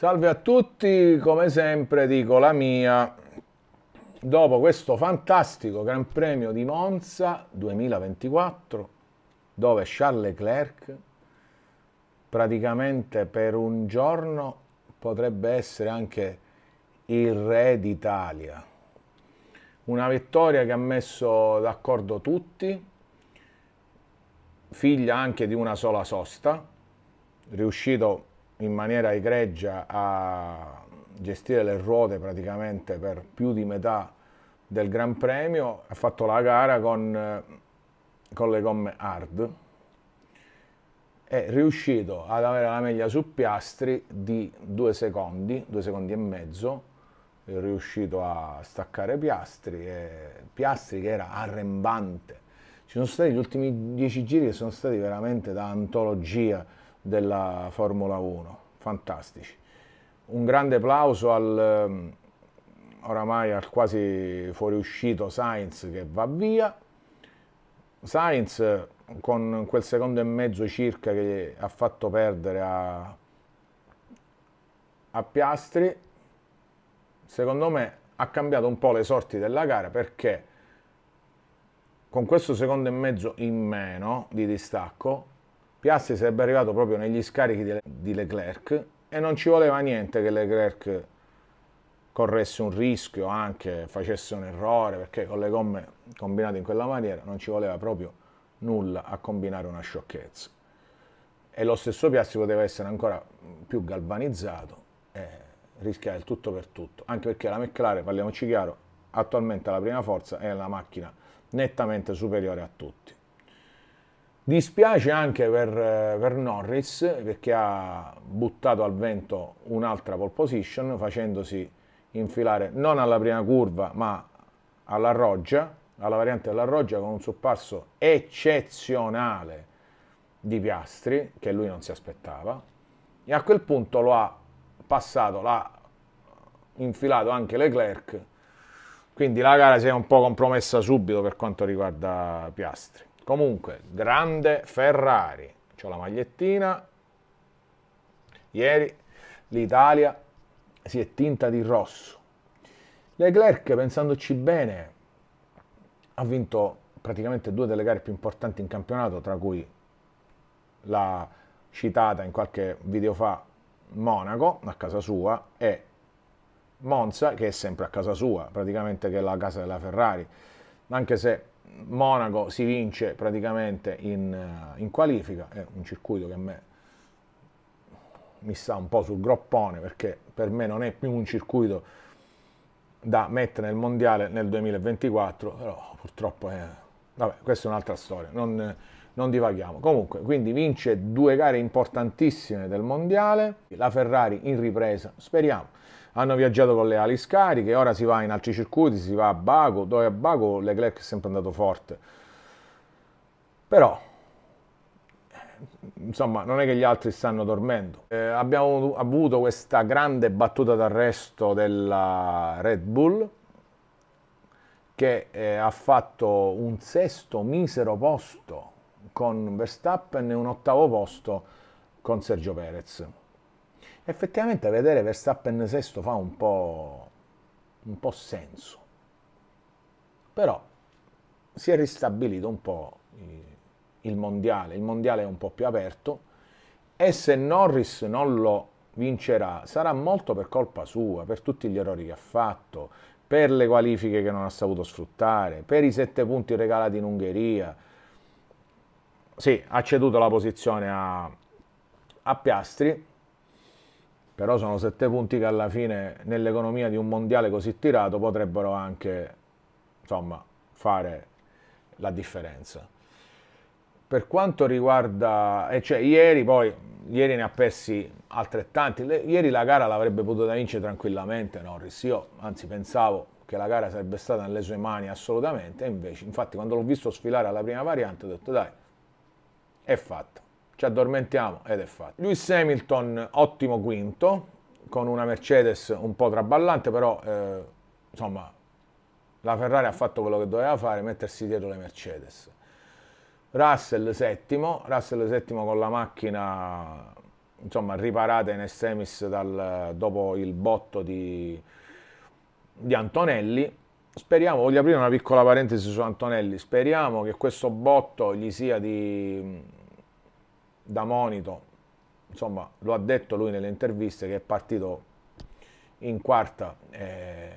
Salve a tutti, come sempre dico la mia. Dopo questo fantastico Gran Premio di Monza 2024, dove Charles Leclerc praticamente per un giorno potrebbe essere anche il re d'Italia. Una vittoria che ha messo d'accordo tutti, figlia anche di una sola sosta, riuscito in maniera egregia a gestire le ruote praticamente per più di metà del Gran Premio, ha fatto la gara con, eh, con le gomme hard, è riuscito ad avere la meglio su Piastri di due secondi, due secondi e mezzo, è riuscito a staccare Piastri, e Piastri che era arrembante. Ci sono stati gli ultimi dieci giri che sono stati veramente da antologia, della Formula 1, fantastici. Un grande applauso al, ehm, oramai al quasi fuoriuscito Sainz che va via. Sainz con quel secondo e mezzo circa che ha fatto perdere a, a Piastri, secondo me ha cambiato un po' le sorti della gara perché con questo secondo e mezzo in meno di distacco Piastri sarebbe arrivato proprio negli scarichi di Leclerc e non ci voleva niente che Leclerc corresse un rischio, anche facesse un errore, perché con le gomme combinate in quella maniera non ci voleva proprio nulla a combinare una sciocchezza. E lo stesso Piastri poteva essere ancora più galvanizzato e rischiare il tutto per tutto, anche perché la McLaren, parliamoci chiaro, attualmente è la prima forza è la macchina nettamente superiore a tutti. Dispiace anche per, eh, per Norris perché ha buttato al vento un'altra pole position facendosi infilare non alla prima curva ma alla roggia, alla variante della roggia con un soppasso eccezionale di Piastri che lui non si aspettava e a quel punto lo ha passato, l'ha infilato anche Leclerc quindi la gara si è un po' compromessa subito per quanto riguarda Piastri. Comunque, grande Ferrari. C'ho la magliettina. Ieri l'Italia si è tinta di rosso. Leclerc, pensandoci bene, ha vinto praticamente due delle gare più importanti in campionato, tra cui la citata in qualche video fa Monaco, a casa sua, e Monza, che è sempre a casa sua, praticamente che è la casa della Ferrari, anche se Monaco si vince praticamente in, eh, in qualifica, è un circuito che a me mi sta un po' sul groppone perché per me non è più un circuito da mettere nel mondiale nel 2024, però purtroppo è... Vabbè, questa è un'altra storia, non, non divaghiamo. Comunque, quindi vince due gare importantissime del mondiale, la Ferrari in ripresa, speriamo hanno viaggiato con le ali scariche, ora si va in altri circuiti, si va a Bago, dove a Bago Leclerc è sempre andato forte. Però, eh, insomma, non è che gli altri stanno dormendo. Eh, abbiamo avuto questa grande battuta d'arresto della Red Bull, che eh, ha fatto un sesto misero posto con Verstappen e un ottavo posto con Sergio Perez effettivamente vedere Verstappen sesto fa un po', un po' senso. Però si è ristabilito un po' il mondiale, il mondiale è un po' più aperto e se Norris non lo vincerà sarà molto per colpa sua, per tutti gli errori che ha fatto, per le qualifiche che non ha saputo sfruttare, per i sette punti regalati in Ungheria. Sì, ha ceduto la posizione a, a Piastri, però sono sette punti che alla fine nell'economia di un mondiale così tirato potrebbero anche insomma, fare la differenza. Per quanto riguarda, e cioè ieri poi, ieri ne ha persi altrettanti, ieri la gara l'avrebbe potuta vincere tranquillamente Norris, io anzi pensavo che la gara sarebbe stata nelle sue mani assolutamente, invece, infatti quando l'ho visto sfilare alla prima variante ho detto dai, è fatta ci addormentiamo ed è fatto. Lewis Hamilton, ottimo quinto, con una Mercedes un po' traballante, però eh, insomma la Ferrari ha fatto quello che doveva fare, mettersi dietro le Mercedes. Russell settimo, Russell settimo con la macchina insomma, riparata in estremis dal, dopo il botto di, di Antonelli. Speriamo, voglio aprire una piccola parentesi su Antonelli, speriamo che questo botto gli sia di da monito, insomma lo ha detto lui nelle interviste che è partito in quarta eh,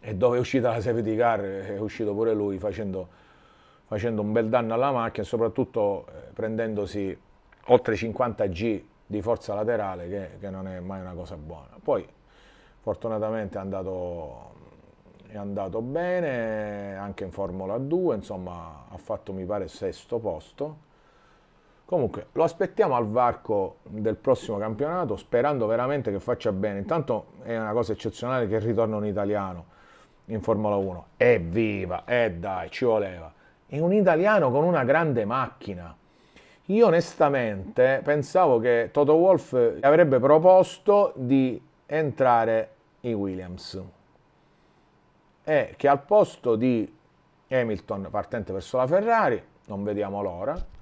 e dove è uscita la safety car è uscito pure lui facendo, facendo un bel danno alla macchina e soprattutto eh, prendendosi oltre 50 G di forza laterale che, che, non è mai una cosa buona. Poi fortunatamente è andato, è andato bene anche in Formula 2, insomma ha fatto mi pare sesto posto Comunque lo aspettiamo al varco del prossimo campionato sperando veramente che faccia bene. Intanto è una cosa eccezionale che ritorna un italiano in Formula 1. Evviva, e eh dai, ci voleva. È un italiano con una grande macchina. Io onestamente pensavo che Toto Wolff avrebbe proposto di entrare in Williams e che al posto di Hamilton partente verso la Ferrari, non vediamo l'ora,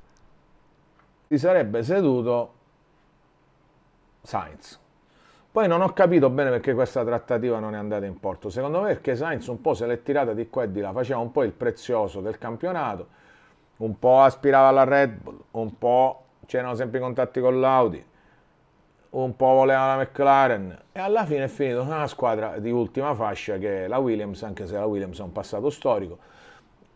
si sarebbe seduto Sainz. Poi non ho capito bene perché questa trattativa non è andata in porto. Secondo me perché Sainz un po' se l'è tirata di qua e di là, faceva un po' il prezioso del campionato, un po' aspirava alla Red Bull, un po' c'erano sempre i contatti con l'Audi, un po' voleva la McLaren e alla fine è finita una squadra di ultima fascia che è la Williams, anche se la Williams è un passato storico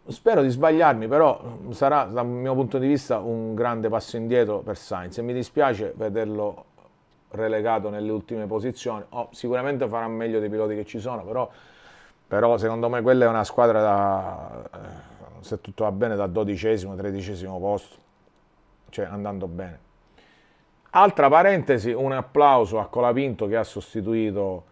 Spero di sbagliarmi, però sarà dal mio punto di vista un grande passo indietro per Sainz e mi dispiace vederlo relegato nelle ultime posizioni. Oh, sicuramente farà meglio dei piloti che ci sono, però, però secondo me quella è una squadra da, eh, se tutto va bene, da dodicesimo, tredicesimo posto, cioè andando bene. Altra parentesi, un applauso a Colapinto che ha sostituito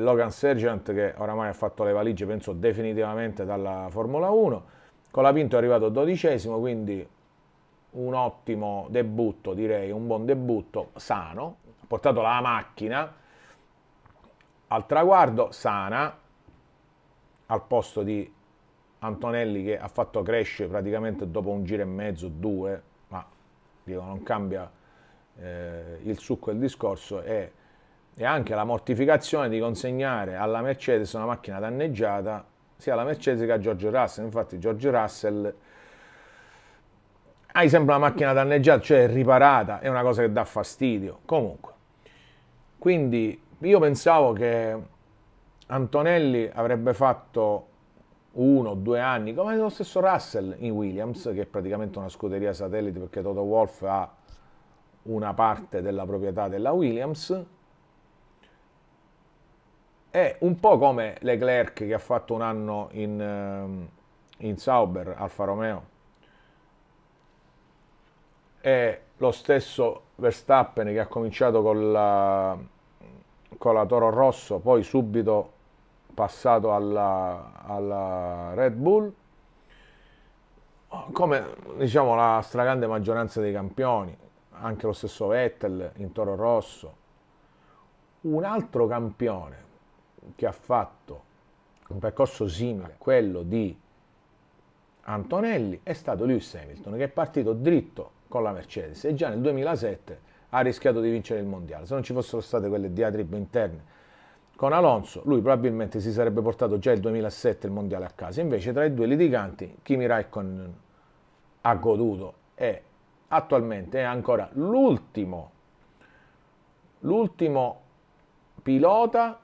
Logan Sergent che oramai ha fatto le valigie, penso definitivamente dalla Formula 1. con la Pinto è arrivato dodicesimo, quindi un ottimo debutto, direi, un buon debutto, sano, ha portato la macchina al traguardo, sana, al posto di Antonelli che ha fatto crescere praticamente dopo un giro e mezzo, due, ma dico, non cambia eh, il succo del discorso, e e anche la mortificazione di consegnare alla Mercedes una macchina danneggiata sia alla Mercedes che a George Russell. Infatti George Russell hai sempre una macchina danneggiata, cioè riparata, è una cosa che dà fastidio. Comunque, quindi io pensavo che Antonelli avrebbe fatto uno o due anni, come lo stesso Russell in Williams, che è praticamente una scuderia satellite perché Toto Wolff ha una parte della proprietà della Williams, è un po' come Leclerc che ha fatto un anno in, ehm, in Sauber, Alfa Romeo. È lo stesso Verstappen che ha cominciato con la, con la Toro Rosso, poi subito passato alla, alla Red Bull come diciamo la stragrande maggioranza dei campioni, anche lo stesso Vettel in Toro Rosso, un altro campione che ha fatto un percorso simile a quello di Antonelli è stato Lewis Hamilton che è partito dritto con la Mercedes e già nel 2007 ha rischiato di vincere il mondiale. Se non ci fossero state quelle diatribe interne con Alonso, lui probabilmente si sarebbe portato già il 2007 il mondiale a casa. Invece tra i due litiganti Kimi Raikkonen ha goduto e attualmente è ancora l'ultimo l'ultimo pilota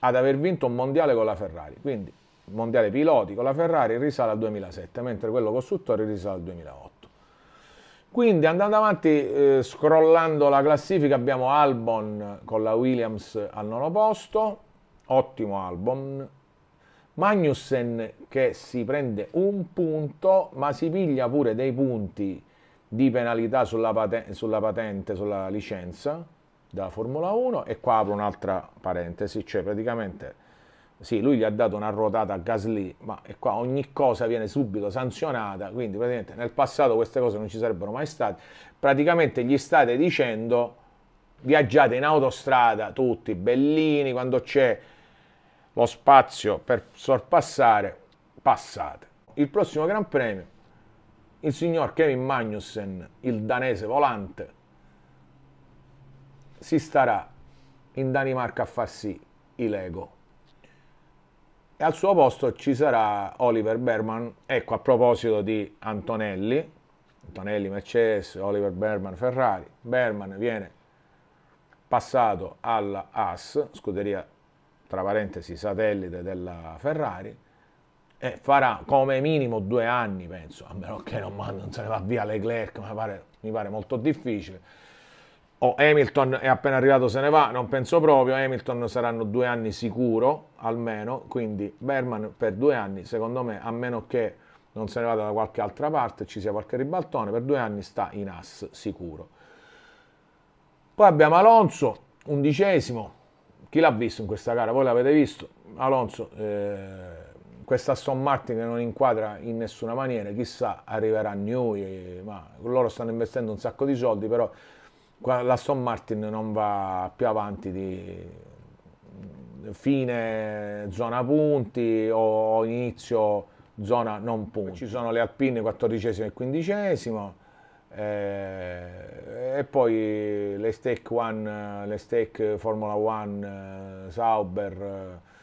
ad aver vinto un mondiale con la Ferrari, quindi il mondiale piloti con la Ferrari risale al 2007, mentre quello costruttore risale al 2008. Quindi andando avanti, eh, scrollando la classifica, abbiamo Albon con la Williams al nono posto, ottimo Albon. Magnussen che si prende un punto, ma si piglia pure dei punti di penalità sulla, paten- sulla patente, sulla licenza da Formula 1 e qua apro un'altra parentesi, cioè praticamente sì, lui gli ha dato una ruotata a Gasly, ma e qua ogni cosa viene subito sanzionata, quindi praticamente nel passato queste cose non ci sarebbero mai state. Praticamente gli state dicendo viaggiate in autostrada tutti, bellini, quando c'è lo spazio per sorpassare, passate. Il prossimo Gran Premio, il signor Kevin Magnussen, il danese volante, si starà in Danimarca a farsi i Lego. E al suo posto ci sarà Oliver Berman. Ecco, a proposito di Antonelli, Antonelli Mercedes, Oliver Berman Ferrari, Berman viene passato alla AS, scuderia tra parentesi satellite della Ferrari, e farà come minimo due anni, penso, a meno che non, non se ne va via Leclerc, mi pare, mi pare molto difficile Oh, Hamilton è appena arrivato, se ne va, non penso proprio. Hamilton saranno due anni sicuro, almeno. Quindi Berman per due anni, secondo me, a meno che non se ne vada da qualche altra parte, ci sia qualche ribaltone, per due anni sta in as sicuro. Poi abbiamo Alonso, undicesimo. Chi l'ha visto in questa gara? Voi l'avete visto? Alonso, eh, questa Aston Martin che non inquadra in nessuna maniera, chissà, arriverà a noi, ma loro stanno investendo un sacco di soldi, però la Aston Martin non va più avanti di fine zona punti o inizio zona non punti. Ci sono le Alpine 14 e 15 eh, e poi le Stake One, le Stake Formula One, eh, Sauber eh,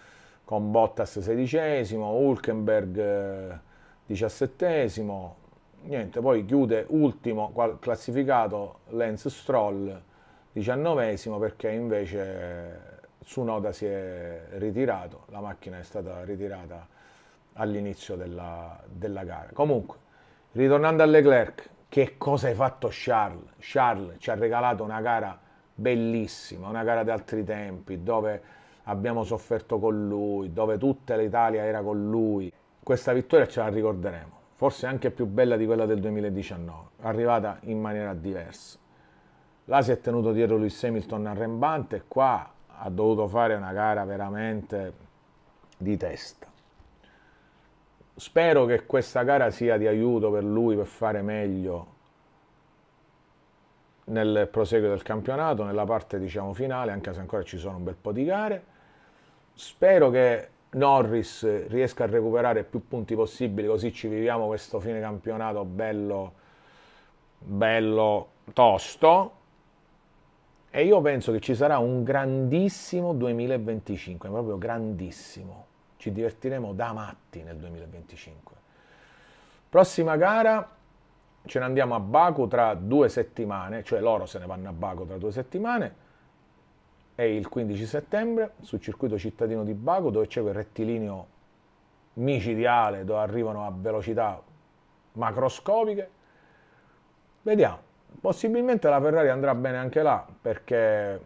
con Bottas 16 Hulkenberg 17 eh, niente, poi chiude ultimo classificato Lens Stroll, 19 perché invece Tsunoda si è ritirato, la macchina è stata ritirata all'inizio della, della gara. Comunque, ritornando a Leclerc, che cosa hai fatto Charles? Charles ci ha regalato una gara bellissima, una gara di altri tempi, dove abbiamo sofferto con lui, dove tutta l'Italia era con lui. Questa vittoria ce la ricorderemo forse anche più bella di quella del 2019, arrivata in maniera diversa. Là si è tenuto dietro Lewis Hamilton arrembante e qua ha dovuto fare una gara veramente di testa. Spero che questa gara sia di aiuto per lui per fare meglio nel proseguo del campionato, nella parte diciamo finale, anche se ancora ci sono un bel po' di gare. Spero che Norris riesca a recuperare più punti possibili, così ci viviamo questo fine campionato bello, bello tosto. E io penso che ci sarà un grandissimo 2025, proprio grandissimo. Ci divertiremo da matti nel 2025. Prossima gara ce ne andiamo a Baku tra due settimane, cioè loro se ne vanno a Baku tra due settimane è il 15 settembre sul circuito cittadino di Bago dove c'è quel rettilineo micidiale dove arrivano a velocità macroscopiche. Vediamo, possibilmente la Ferrari andrà bene anche là perché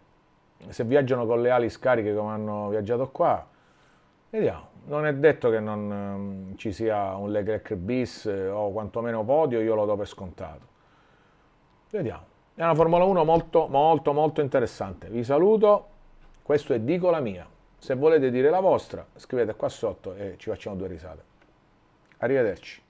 se viaggiano con le ali scariche come hanno viaggiato qua, vediamo. Non è detto che non ehm, ci sia un Leclerc bis eh, o quantomeno podio, io lo do per scontato. Vediamo. È una Formula 1 molto, molto, molto interessante. Vi saluto, questo è Dico la mia. Se volete dire la vostra, scrivete qua sotto e ci facciamo due risate. Arrivederci.